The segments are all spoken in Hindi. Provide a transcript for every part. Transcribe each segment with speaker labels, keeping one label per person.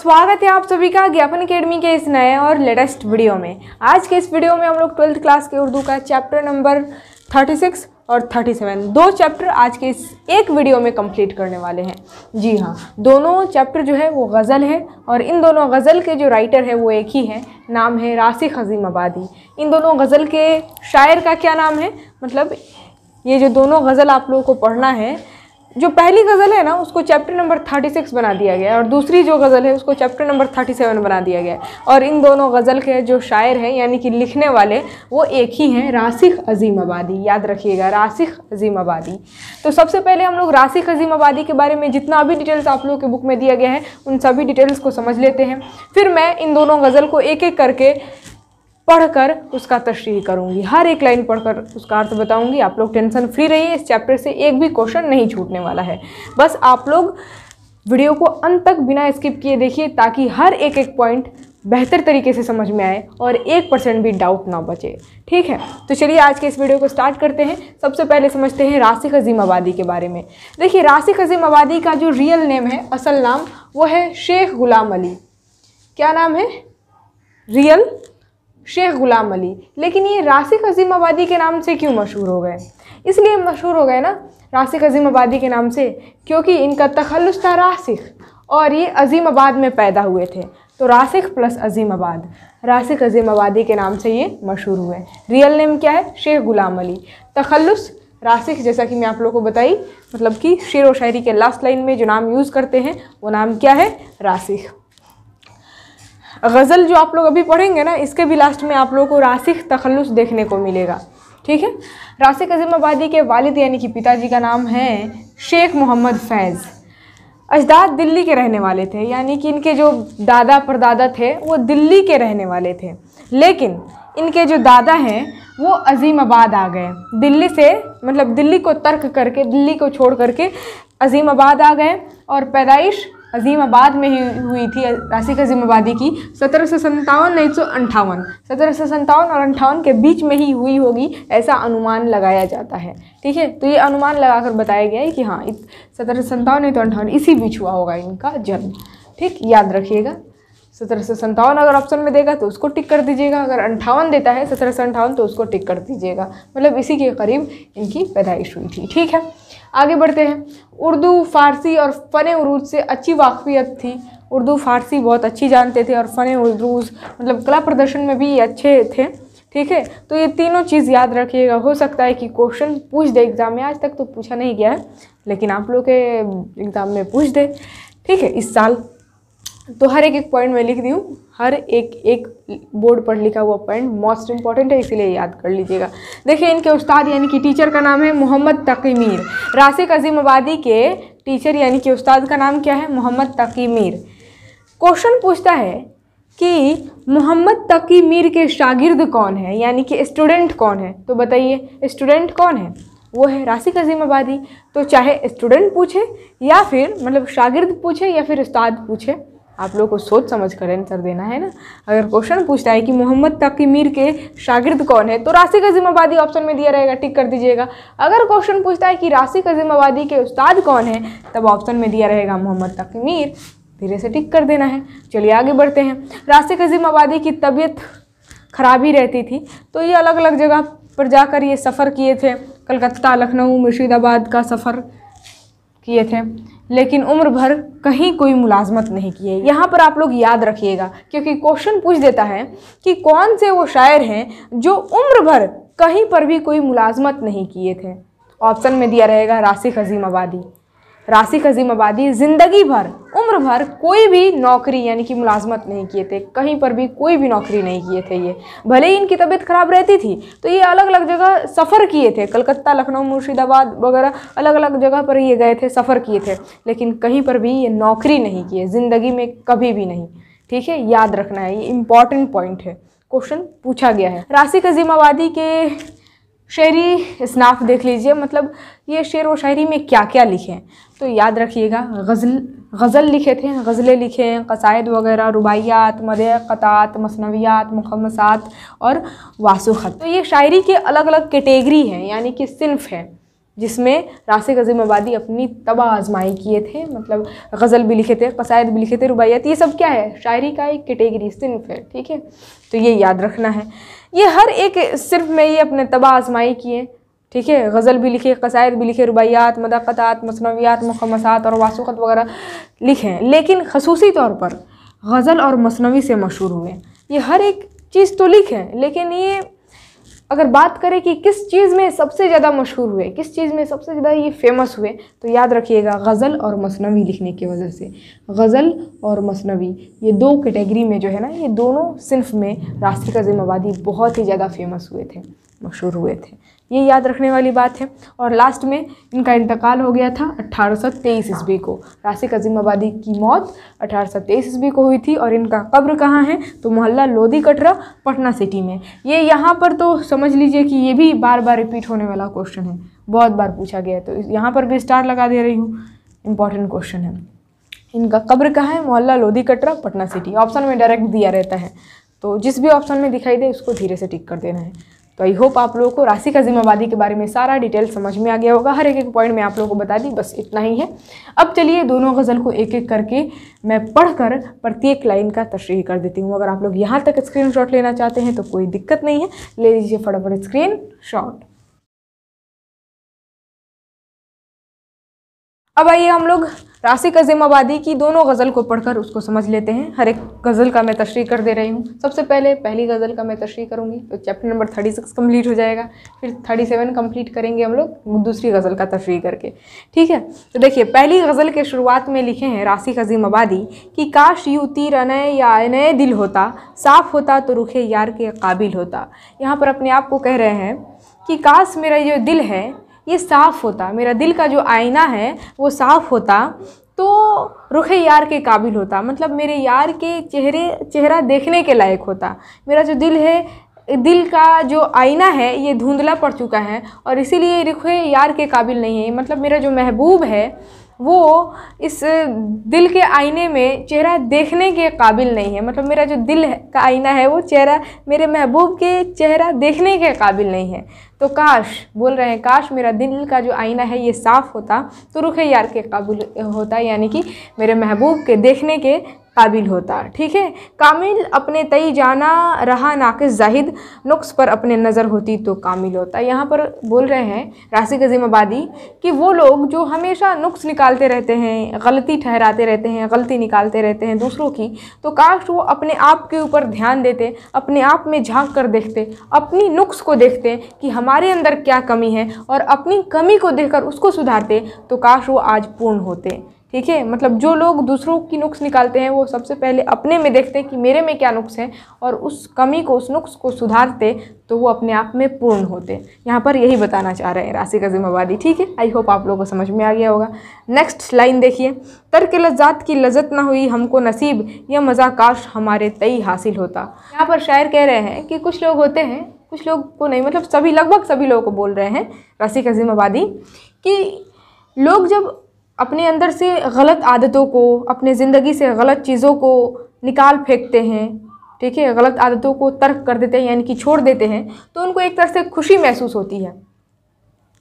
Speaker 1: स्वागत है आप सभी का ज्ञापन अकेडमी के इस नए और लेटेस्ट वीडियो में आज के इस वीडियो में हम लोग ट्वेल्थ क्लास के उर्दू का चैप्टर नंबर 36 और 37 दो चैप्टर आज के इस एक वीडियो में कंप्लीट करने वाले हैं जी हाँ दोनों चैप्टर जो है वो गज़ल है और इन दोनों गज़ल के जो राइटर है वो एक ही है नाम है राशिक हजीम आबादी इन दोनों गज़ल के शायर का क्या नाम है मतलब ये जो दोनों गज़ल आप लोगों को पढ़ना है जो पहली गज़ल है ना उसको चैप्टर नंबर थर्टी सिक्स बना दिया गया है और दूसरी जो गज़ल है उसको चैप्टर नंबर थर्टी सेवन बना दिया गया है और इन दोनों गज़ल के जो शायर हैं यानी कि लिखने वाले वो एक ही हैं रासिख अजीम आबादी याद रखिएगा रासिख अजीम आबादी तो सबसे पहले हम लोग रासिख अजीम आबादी के बारे में जितना भी डिटेल्स आप लोगों के बुक में दिया गया है उन सभी डिटेल्स को समझ लेते हैं फिर मैं इन दोनों गज़ल को एक एक करके पढ़कर उसका तशरी करूँगी हर एक लाइन पढ़कर उसका अर्थ बताऊँगी आप लोग टेंशन फ्री रहिए इस चैप्टर से एक भी क्वेश्चन नहीं छूटने वाला है बस आप लोग वीडियो को अंत तक बिना स्किप किए देखिए ताकि हर एक एक पॉइंट बेहतर तरीके से समझ में आए और एक परसेंट भी डाउट ना बचे ठीक है तो चलिए आज के इस वीडियो को स्टार्ट करते हैं सबसे पहले समझते हैं राशिक अजीम आबादी के बारे में देखिए राशिक अजीम आबादी का जो रियल नेम है असल नाम वो है शेख गुलाम अली क्या नाम है रियल शेख गुलाम अली लेकिन ये रासिक अजीम आबादी के नाम से क्यों मशहूर हो गए इसलिए मशहूर हो गए ना रासिक अजीम आबादी के नाम से क्योंकि इनका तखलस था रासिक और ये अजीम आबाद में पैदा हुए थे तो रासिक प्लस अजीम आबाद रासिक अजीम आबादी के नाम से ये मशहूर हुए रियल नेम क्या है शेख गुलाम अली तखलस रासिक जैसा कि मैं आप लोगों को बताई मतलब कि शेर व शायरी के लास्ट लाइन में जो नाम यूज़ करते हैं वो नाम क्या है रासिक गज़ल जो आप लोग अभी पढ़ेंगे ना इसके भी लास्ट में आप लोगों को रासिक तखलुस देखने को मिलेगा ठीक है रासिक आबादी के वालिद यानी कि पिताजी का नाम है शेख मोहम्मद फैज़ अजदाद दिल्ली के रहने वाले थे यानी कि इनके जो दादा परदादा थे वो दिल्ली के रहने वाले थे लेकिन इनके जो दादा हैं वो अजीमाबाद आ गए दिल्ली से मतलब दिल्ली को तर्क करके दिल्ली को छोड़ करके अजीमाबाद आ गए और पैदाइश अजीमाबाद में ही हुई थी राशिक अजीमाबादी की सत्रह सौ सत्तावन नहीं सौ अंठावन सत्रह सौ सत्तावन और अंठावन के बीच में ही हुई होगी ऐसा अनुमान लगाया जाता है ठीक है तो ये अनुमान लगाकर बताया गया है कि हाँ सत्रह सौ सत्तावन नहीं तो अंठावन इसी बीच हुआ होगा इनका जन्म ठीक याद रखिएगा सत्रह सौ सत्तावन अगर ऑप्शन में देगा तो उसको टिक कर दीजिएगा अगर अंठावन देता है सत्रह सौ अंठावन तो उसको टिक कर दीजिएगा मतलब इसी के करीब इनकी पैदाइश हुई थी ठीक है आगे बढ़ते हैं उर्दू फ़ारसी और फ़न उरूज से अच्छी वाकफियत थी उर्दू फ़ारसी बहुत अच्छी जानते थे और फ़न उर्दूज मतलब कला प्रदर्शन में भी अच्छे थे ठीक है तो ये तीनों चीज़ याद रखिएगा हो सकता है कि क्वेश्चन पूछ दे एग्ज़ाम में आज तक तो पूछा नहीं गया है लेकिन आप लोग के एग्ज़ाम में पूछ दे ठीक है इस साल तो हर एक एक पॉइंट मैं लिख दी हूँ हर एक एक बोर्ड पर लिखा हुआ पॉइंट मोस्ट इंपॉर्टेंट है इसीलिए याद कर लीजिएगा देखिए इनके उस्ताद यानी कि टीचर का नाम है मोहम्मद तकी मीर राशिक अजीम आबादी के टीचर यानी कि उस्ताद का नाम क्या है मोहम्मद तकी मीर क्वेश्चन पूछता है कि मोहम्मद तकी मीर के शागिर्द कौन है यानी कि स्टूडेंट कौन है तो बताइए स्टूडेंट कौन है वो है राशिक अजीम आबादी तो चाहे स्टूडेंट पूछे या फिर मतलब शागिर्द पूछे या फिर उस्ताद पूछे आप लोगों को सोच समझ कर आंसर देना है ना अगर क्वेश्चन पूछता है कि मोहम्मद मीर के शागिर्द कौन है तो राशि का जिम्मेवारी ऑप्शन में दिया रहेगा टिक कर दीजिएगा अगर क्वेश्चन पूछता है कि राशि का जिम्मेवारी के उस्ताद कौन है तब ऑप्शन में दिया रहेगा मोहम्मद मीर धीरे से टिक कर देना है चलिए आगे बढ़ते हैं राशि का जिम्मेवारी की तबीयत खराब ही रहती थी तो ये अलग अलग जगह पर जाकर ये सफ़र किए थे कलकत्ता लखनऊ मुर्शिदाबाद का सफ़र किए थे लेकिन उम्र भर कहीं कोई मुलाजमत नहीं किए यहाँ पर आप लोग याद रखिएगा क्योंकि क्वेश्चन पूछ देता है कि कौन से वो शायर हैं जो उम्र भर कहीं पर भी कोई मुलाजमत नहीं किए थे ऑप्शन में दिया रहेगा राशि अजीम आबादी राशिक आबादी ज़िंदगी भर उम्र भर कोई भी नौकरी यानी कि मुलाजमत नहीं किए थे कहीं पर भी कोई भी नौकरी नहीं किए थे ये भले ही इनकी तबीयत ख़राब रहती थी तो ये अलग अलग जगह सफ़र किए थे कलकत्ता लखनऊ मुर्शिदाबाद वगैरह अलग अलग जगह पर ये गए थे सफ़र किए थे लेकिन कहीं पर भी ये नौकरी नहीं किए ज़िंदगी में कभी भी नहीं ठीक है याद रखना है ये इम्पॉर्टेंट पॉइंट है क्वेश्चन पूछा गया है राशिक अजीमाबादी के शायरी इसनाफ देख लीजिए मतलब ये शेर व शायरी में क्या क्या लिखे हैं तो याद रखिएगा गज़ल गज़ल लिखे थे गज़लें लिखे हैं कसायद वगैरह रुबाइयात मद कतात मसनवियात मुखमसात और वासुखत तो ये शायरी के अलग अलग कैटेगरी हैं यानी कि सिनफ है जिसमें रासिक अजीम आबादी अपनी तबाह आजमाई किए थे मतलब गज़ल भी लिखे थे कसायद भी लिखे थे रुबाइयात ये सब क्या है शायरी का एक कैटेगरी सिनफ है ठीक है तो ये याद रखना है ये हर एक सिर्फ में ये अपने तबाह आजमाई किए ठीक है गज़ल भी लिखे कसायद भी लिखे रुबायात मदाकतात मसनवियात मुखमसात और वासुखत वगैरह लिखे हैं लेकिन खसूसी तौर पर गज़ल और मसनवी से मशहूर हुए ये हर एक चीज़ तो लिखे लेकिन ये अगर बात करें कि किस चीज़ में सबसे ज़्यादा मशहूर हुए किस चीज़ में सबसे ज़्यादा ये फेमस हुए तो याद रखिएगा गज़ल और मसनवी लिखने की वजह से गज़ल और मसनवी ये दो कैटेगरी में जो है ना ये दोनों सिंफ में राष्ट्र का जिम्मेवारी बहुत ही ज़्यादा फेमस हुए थे मशहूर हुए थे ये याद रखने वाली बात है और लास्ट में इनका इंतकाल हो गया था 1823 ईस्वी को रासिक अजीम आबादी की मौत 1823 ईस्वी को हुई थी और इनका कब्र कहाँ है तो मोहल्ला लोधी कटरा पटना सिटी में ये यहाँ पर तो समझ लीजिए कि ये भी बार बार रिपीट होने वाला क्वेश्चन है बहुत बार पूछा गया है तो यहाँ पर भी स्टार लगा दे रही हूँ इम्पॉर्टेंट क्वेश्चन है इनका कब्र कहाँ है मोहल्ला लोधी कटरा पटना सिटी ऑप्शन में डायरेक्ट दिया रहता है तो जिस भी ऑप्शन में दिखाई दे उसको धीरे से टिक कर देना है तो आई होप आप लोगों को राशि का जिम्मेवारी के बारे में सारा डिटेल समझ में आ गया होगा हर एक एक पॉइंट में आप लोगों को बता दी बस इतना ही है अब चलिए दोनों गज़ल को एक एक करके मैं पढ़कर प्रत्येक लाइन का तशरी कर देती हूँ अगर आप लोग यहाँ तक स्क्रीन लेना चाहते हैं तो कोई दिक्कत नहीं है ले लीजिए फटाफट स्क्रीन शॉट अब आइए हम लोग राशि का जिम्मेवादी की दोनों गज़ल को पढ़कर उसको समझ लेते हैं हर एक गज़ल का मैं तशरी कर दे रही हूँ सबसे पहले पहली गज़ल का मैं तशरी करूँगी तो chapter number thirty six complete हो जाएगा फिर थर्टी सेवन कम्प्लीट करेंगे हम लोग दूसरी गज़ल का तशरी करके ठीक है तो देखिए पहली गज़ल के शुरुआत में लिखे हैं राशि का जिम्मेवादी कि काश यू तीर अनय या अनय दिल होता साफ़ होता तो रुखे यार के काबिल होता यहाँ पर अपने आप को कह रहे हैं कि काश मेरा ये दिल है ये साफ़ होता मेरा दिल का जो आईना है वो साफ़ होता तो रुख यार के काबिल होता मतलब मेरे यार के चेहरे चेहरा देखने के लायक होता मेरा जो दिल है दिल का जो आईना है ये धुंधला पड़ चुका है और इसीलिए रुख यार के काबिल नहीं है मतलब मेरा जो महबूब है वो इस दिल के आईने में चेहरा देखने के काबिल नहीं है मतलब मेरा जो दिल का आईना है वो चेहरा मेरे महबूब के चेहरा देखने के काबिल नहीं है तो काश बोल रहे हैं काश मेरा दिल का जो आईना है ये साफ़ होता तो रुख यार के काबिल होता यानी कि मेरे महबूब के देखने के काबिल होता ठीक है कामिल अपने तई जाना रहा नाकिस जाहिद नुक्स पर अपने नज़र होती तो कामिल होता यहाँ पर बोल रहे हैं राशि गज़ीमाबादी कि वो लोग जो हमेशा नुक्स निकालते रहते हैं गलती ठहराते रहते हैं गलती निकालते रहते हैं दूसरों की तो काश वो अपने आप के ऊपर ध्यान देते अपने आप में झांक कर देखते अपनी नुक्स को देखते कि हमारे अंदर क्या कमी है और अपनी कमी को देख उसको सुधारते तो काश वो आज पूर्ण होते ठीक है मतलब जो लोग दूसरों की नुक्स निकालते हैं वो सबसे पहले अपने में देखते हैं कि मेरे में क्या नुक्स है और उस कमी को उस नुक्स को सुधारते तो वो अपने आप में पूर्ण होते यहाँ पर यही बताना चाह रहे हैं राशि का जिम्मेवारी ठीक है आई होप आप लोगों को समझ में आ गया होगा नेक्स्ट लाइन देखिए तर्क लज्जात की लजत ना हुई हमको नसीब या मज़ाकाश हमारे तई हासिल होता यहाँ पर शायर कह रहे हैं कि कुछ लोग होते हैं कुछ लोग को नहीं मतलब सभी लगभग सभी लोगों को बोल रहे हैं राशि का जिम्मेवारी कि लोग जब अपने अंदर से गलत आदतों को अपने ज़िंदगी से गलत चीज़ों को निकाल फेंकते हैं ठीक है गलत आदतों को तर्क कर देते हैं यानी कि छोड़ देते हैं तो उनको एक तरह से खुशी महसूस होती है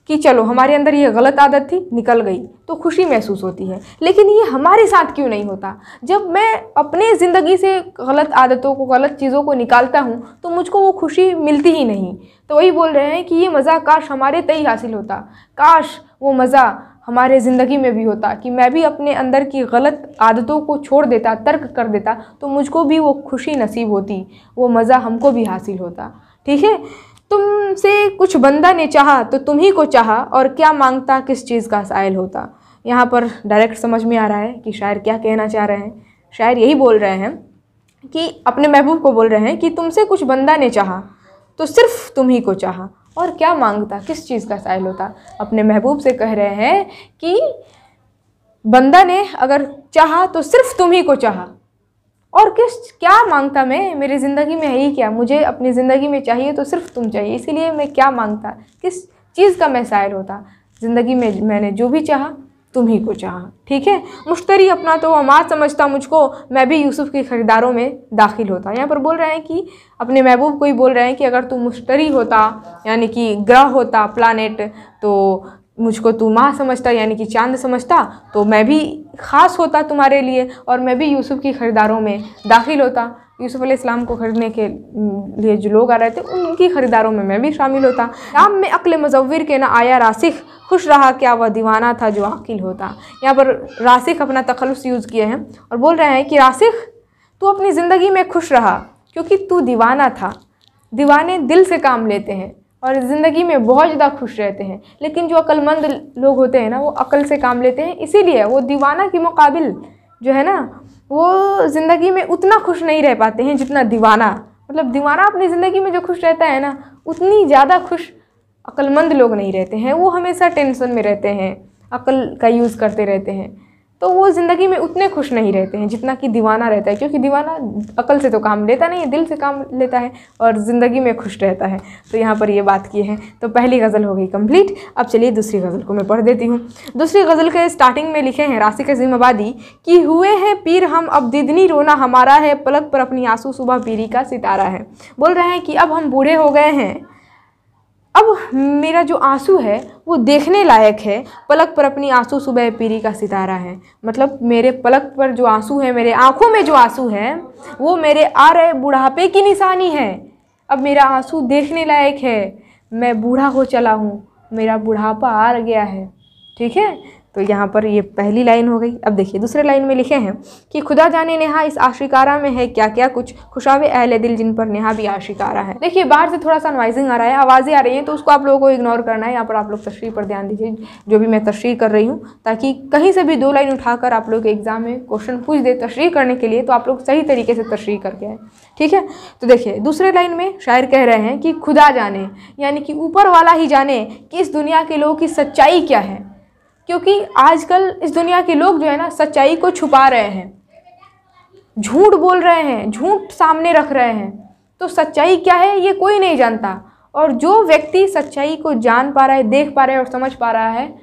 Speaker 1: कि चलो हमारे अंदर ये गलत आदत थी निकल गई तो खुशी महसूस होती है लेकिन ये हमारे साथ क्यों नहीं होता जब मैं अपने ज़िंदगी से गलत आदतों को गलत चीज़ों को निकालता हूँ तो मुझको वो खुशी मिलती ही नहीं तो वही बोल रहे हैं कि ये मज़ा काश हमारे तय हासिल होता काश वो मज़ा हमारे ज़िंदगी में भी होता कि मैं भी अपने अंदर की गलत आदतों को छोड़ देता तर्क कर देता तो मुझको भी वो खुशी नसीब होती वो मज़ा हमको भी हासिल होता ठीक है तुमसे कुछ बंदा ने चाहा तो तुम ही को चाहा और क्या मांगता किस चीज़ का सायल होता यहाँ पर डायरेक्ट समझ में आ रहा है कि शायर क्या कहना चाह रहे हैं शायर यही बोल रहे हैं कि अपने महबूब को बोल रहे हैं कि तुमसे कुछ बंदा ने चाहा तो सिर्फ तुम ही को चाहा और क्या मांगता किस चीज़ का साहिल होता अपने महबूब से कह रहे हैं कि बंदा ने अगर चाहा तो सिर्फ तुम ही को चाहा और किस क्या मांगता मैं मेरी ज़िंदगी में है ही क्या मुझे अपनी ज़िंदगी में चाहिए तो सिर्फ तुम चाहिए इसीलिए मैं क्या मांगता किस चीज़ का मैं साहिल होता ज़िंदगी में मैंने जो भी चाहा तुम्ही को चाह ठीक है मुश्तरी अपना तो अमाज समझता मुझको मैं भी यूसुफ के ख़रीदारों में दाखिल होता यहाँ पर बोल रहे हैं कि अपने महबूब को ही बोल रहे हैं कि अगर तू मुश्तरी होता यानी कि ग्रह होता प्लानट तो मुझको तू माँ समझता यानी कि चांद समझता तो मैं भी ख़ास होता तुम्हारे लिए और मैं भी यूसुफ की ख़रीदारों में दाखिल होता यूसुफ इस्लाम को ख़रीदने के लिए जो लोग आ रहे थे उनकी ख़रीदारों में मैं भी शामिल होता याम में अकल मजविर के ना आया रासिक खुश रहा क्या वह दीवाना था जो अकिल होता यहाँ पर रासिक अपना तखलस यूज़ किए हैं और बोल रहे हैं कि रासिक तू अपनी ज़िंदगी में खुश रहा क्योंकि तू दीवाना था दीवाने दिल से काम लेते हैं और ज़िंदगी में बहुत ज़्यादा खुश रहते हैं लेकिन जो अक्लमंद लोग होते हैं ना वो अकल से काम लेते हैं इसीलिए वो दीवाना के मुकाबिल जो है ना वो ज़िंदगी में उतना खुश नहीं रह पाते हैं जितना दीवाना मतलब दीवाना अपनी ज़िंदगी में जो खुश रहता है ना उतनी ज़्यादा खुश अक्लमंद लोग नहीं रहते हैं वो हमेशा टेंशन में रहते हैं अकल का यूज़ करते रहते हैं तो वो ज़िंदगी में उतने खुश नहीं रहते हैं जितना कि दीवाना रहता है क्योंकि दीवाना अकल से तो काम लेता नहीं है दिल से काम लेता है और ज़िंदगी में खुश रहता है तो यहाँ पर ये बात की है तो पहली गज़ल हो गई कंप्लीट अब चलिए दूसरी गज़ल को मैं पढ़ देती हूँ दूसरी गज़ल के स्टार्टिंग में लिखे हैं के जिम्मेबादी कि हुए हैं पीर हम अब दिदनी रोना हमारा है पलक पर अपनी आंसू सुबह पीरी का सितारा है बोल रहे हैं कि अब हम बूढ़े हो गए हैं अब मेरा जो आंसू है वो देखने लायक है पलक पर अपनी आंसू सुबह पीरी का सितारा है मतलब मेरे पलक पर जो आंसू है मेरे आँखों में जो आंसू है वो मेरे आ रहे बुढ़ापे की निशानी है अब मेरा आंसू देखने लायक है मैं बूढ़ा हो चला हूँ मेरा बुढ़ापा आ गया है ठीक है तो यहाँ पर ये पहली लाइन हो गई अब देखिए दूसरे लाइन में लिखे हैं कि खुदा जाने नेहा इस आशिकारा में है क्या क्या कुछ खुशावे अहले दिल जिन पर नेहा भी आशिकारा है देखिए बाहर से थोड़ा सा नॉइजिंग आ रहा है आवाज़ें आ रही हैं तो उसको आप लोगों को इग्नोर करना है यहाँ पर आप लोग तशरी पर ध्यान दीजिए जो भी मैं तशरी कर रही हूँ ताकि कहीं से भी दो लाइन उठाकर आप लोग के एग्ज़ाम में क्वेश्चन पूछ दे तशरी करने के लिए तो आप लोग सही तरीके से तशरी करके आए ठीक है तो देखिए दूसरे लाइन में शायर कह रहे हैं कि खुदा जाने यानी कि ऊपर वाला ही जाने कि इस दुनिया के लोगों की सच्चाई क्या है क्योंकि आजकल इस दुनिया के लोग जो है ना सच्चाई को छुपा रहे हैं झूठ बोल रहे हैं झूठ सामने रख रहे हैं तो सच्चाई क्या है ये कोई नहीं जानता और जो व्यक्ति सच्चाई को जान पा रहा है देख पा रहा है और समझ पा रहा है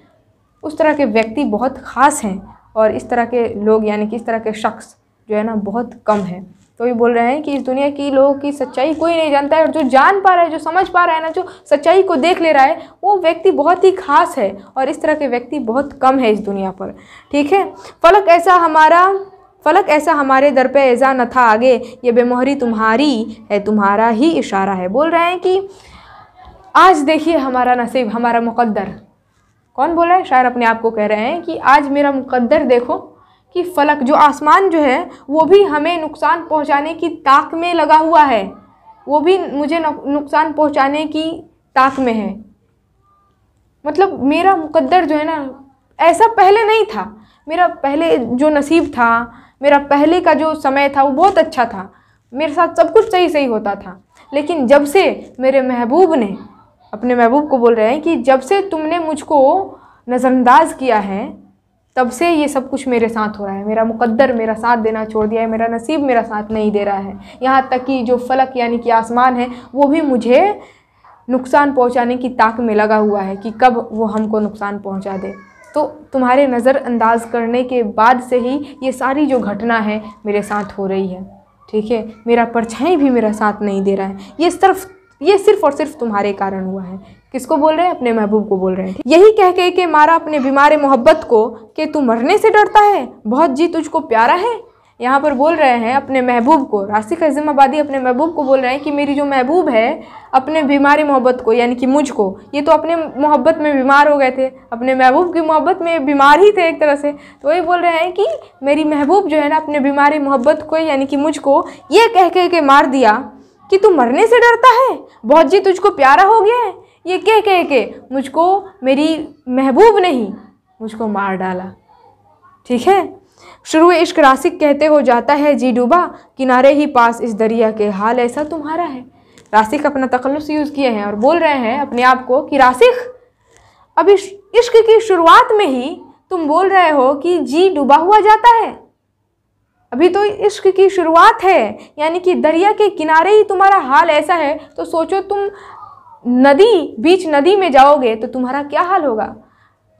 Speaker 1: उस तरह के व्यक्ति बहुत ख़ास हैं और इस तरह के लोग यानी कि इस तरह के शख्स जो है ना बहुत कम हैं तो ये बोल रहे हैं कि इस दुनिया की लोगों की सच्चाई कोई नहीं जानता है और जो जान पा रहा है जो समझ पा रहा है ना जो सच्चाई को देख ले रहा है वो व्यक्ति बहुत ही खास है और इस तरह के व्यक्ति बहुत कम है इस दुनिया पर ठीक है फलक ऐसा हमारा फलक ऐसा हमारे दर पे ऐजा न था आगे ये बेमोहरी तुम्हारी है तुम्हारा ही इशारा है बोल रहे हैं कि आज देखिए हमारा नसीब हमारा मुकद्दर कौन बोल रहा है शायर अपने आप को कह रहे हैं कि आज मेरा मुकद्दर देखो कि फलक जो आसमान जो है वो भी हमें नुकसान पहुंचाने की ताक में लगा हुआ है वो भी मुझे नुकसान पहुंचाने की ताक में है मतलब मेरा मुकद्दर जो है ना ऐसा पहले नहीं था मेरा पहले जो नसीब था मेरा पहले का जो समय था वो बहुत अच्छा था मेरे साथ सब कुछ सही सही होता था लेकिन जब से मेरे महबूब ने अपने महबूब को बोल रहे हैं कि जब से तुमने मुझको नज़रअंदाज किया है तब से ये सब कुछ मेरे साथ हो रहा है मेरा मुकद्दर मेरा साथ देना छोड़ दिया है मेरा नसीब मेरा साथ नहीं दे रहा है यहाँ तक कि जो फलक यानी कि आसमान है वो भी मुझे नुकसान पहुँचाने की ताक में लगा हुआ है कि कब वो हमको नुकसान पहुँचा दे तो तुम्हारे नज़रअंदाज करने के बाद से ही ये सारी जो घटना है मेरे साथ हो रही है ठीक है मेरा परछाई भी मेरा साथ नहीं दे रहा है ये सिर्फ ये सिर्फ़ और सिर्फ तुम्हारे कारण हुआ है किसको बोल रहे हैं अपने महबूब को बोल रहे हैं यही कह के कि मारा अपने बीमार मोहब्बत को कि तू मरने से डरता है बहुत जी तुझको प्यारा है यहाँ पर बोल रहे हैं अपने महबूब को राशिक आबादी अपने महबूब को बोल रहे हैं कि मेरी जो महबूब है अपने बीमार मोहब्बत को यानी कि मुझको ये तो अपने मोहब्बत में बीमार हो गए थे अपने महबूब की मोहब्बत में बीमार ही थे एक तरह से तो वही बोल रहे हैं कि मेरी महबूब जो है ना अपने बीमार मोहब्बत को यानी कि मुझको ये कह के मार दिया कि तू मरने से डरता है बहुत जी तुझको प्यारा हो गया है ये कह कह के मुझको मेरी महबूब नहीं मुझको मार डाला ठीक है शुरू इश्क रासिक कहते हो जाता है जी डूबा किनारे ही पास इस दरिया के हाल ऐसा तुम्हारा है रासिक अपना तखलस यूज़ किए हैं और बोल रहे हैं अपने आप को कि रासिक अब इश्क की शुरुआत में ही तुम बोल रहे हो कि जी डूबा हुआ जाता है अभी तो इश्क की शुरुआत है यानी कि दरिया के किनारे ही तुम्हारा हाल ऐसा है तो सोचो तुम नदी बीच नदी में जाओगे तो तुम्हारा क्या हाल होगा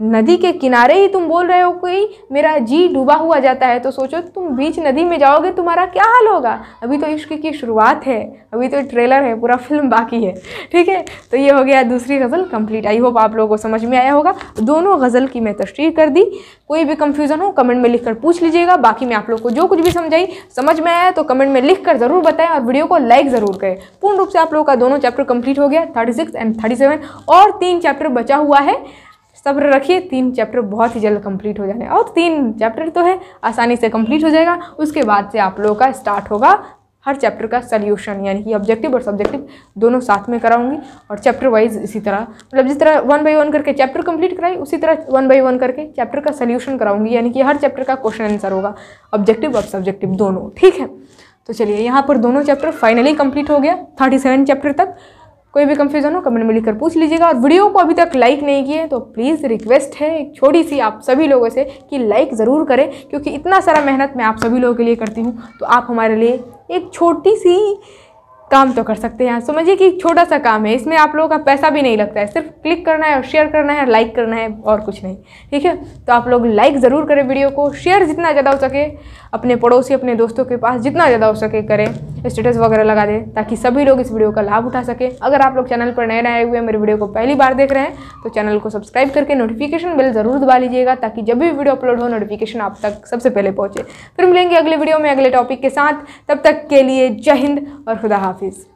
Speaker 1: नदी के किनारे ही तुम बोल रहे हो कि मेरा जी डूबा हुआ जाता है तो सोचो तुम बीच नदी में जाओगे तुम्हारा क्या हाल होगा अभी तो इश्क की शुरुआत है अभी तो ट्रेलर है पूरा फिल्म बाकी है ठीक है तो ये हो गया दूसरी गज़ल कंप्लीट आई होप आप लोगों को समझ में आया होगा दोनों गज़ल की मैं तशरी कर दी कोई भी कन्फ्यूज़न हो कमेंट में लिख कर पूछ लीजिएगा बाकी मैं आप लोग को जो कुछ भी समझाई समझ में आया तो कमेंट में लिख कर ज़रूर बताएं और वीडियो को लाइक ज़रूर करें पूर्ण रूप से आप लोगों का दोनों चैप्टर कंप्लीट हो गया thirty six and thirty seven और तीन चैप्टर बचा हुआ है सब्र रखिए तीन चैप्टर बहुत ही जल्द कंप्लीट हो जाने और तीन चैप्टर तो है आसानी से कंप्लीट हो जाएगा उसके बाद से आप लोगों का स्टार्ट होगा हर चैप्टर का सल्यूशन यानी कि ऑब्जेक्टिव और सब्जेक्टिव दोनों साथ में कराऊंगी और चैप्टर वाइज इसी तरह मतलब जिस तरह वन बाई वन करके चैप्टर कंप्लीट कराई उसी तरह वन बाई वन करके चैप्टर का सल्यूशन कराऊंगी यानी कि हर चैप्टर का क्वेश्चन आंसर होगा ऑब्जेक्टिव और सब्जेक्टिव दोनों ठीक है तो चलिए यहाँ पर दोनों चैप्टर फाइनली कंप्लीट हो गया थर्टी सेवन चैप्टर तक कोई भी कंफ्यूज़न हो कमेंट में लिखकर पूछ लीजिएगा और वीडियो को अभी तक लाइक नहीं किए तो प्लीज़ रिक्वेस्ट है एक छोटी सी आप सभी लोगों से कि लाइक ज़रूर करें क्योंकि इतना सारा मेहनत मैं आप सभी लोगों के लिए करती हूँ तो आप हमारे लिए एक छोटी सी काम तो कर सकते हैं समझिए कि छोटा सा काम है इसमें आप लोगों का पैसा भी नहीं लगता है सिर्फ क्लिक करना है और शेयर करना है लाइक करना है और कुछ नहीं ठीक है तो आप लोग लाइक ज़रूर करें वीडियो को शेयर जितना ज़्यादा हो सके अपने पड़ोसी अपने दोस्तों के पास जितना ज़्यादा हो सके करें स्टेटस वगैरह लगा दें ताकि सभी लोग इस वीडियो का लाभ उठा सकें अगर आप लोग चैनल पर नए नए हुए मेरे वीडियो को पहली बार देख रहे हैं तो चैनल को सब्सक्राइब करके नोटिफिकेशन बिल जरूर दबा लीजिएगा ताकि जब भी वीडियो अपलोड हो नोटिफिकेशन आप तक सबसे पहले पहुँचे फिर मिलेंगे अगले वीडियो में अगले टॉपिक के साथ तब तक के लिए जय हिंद और खुदा हाफिज़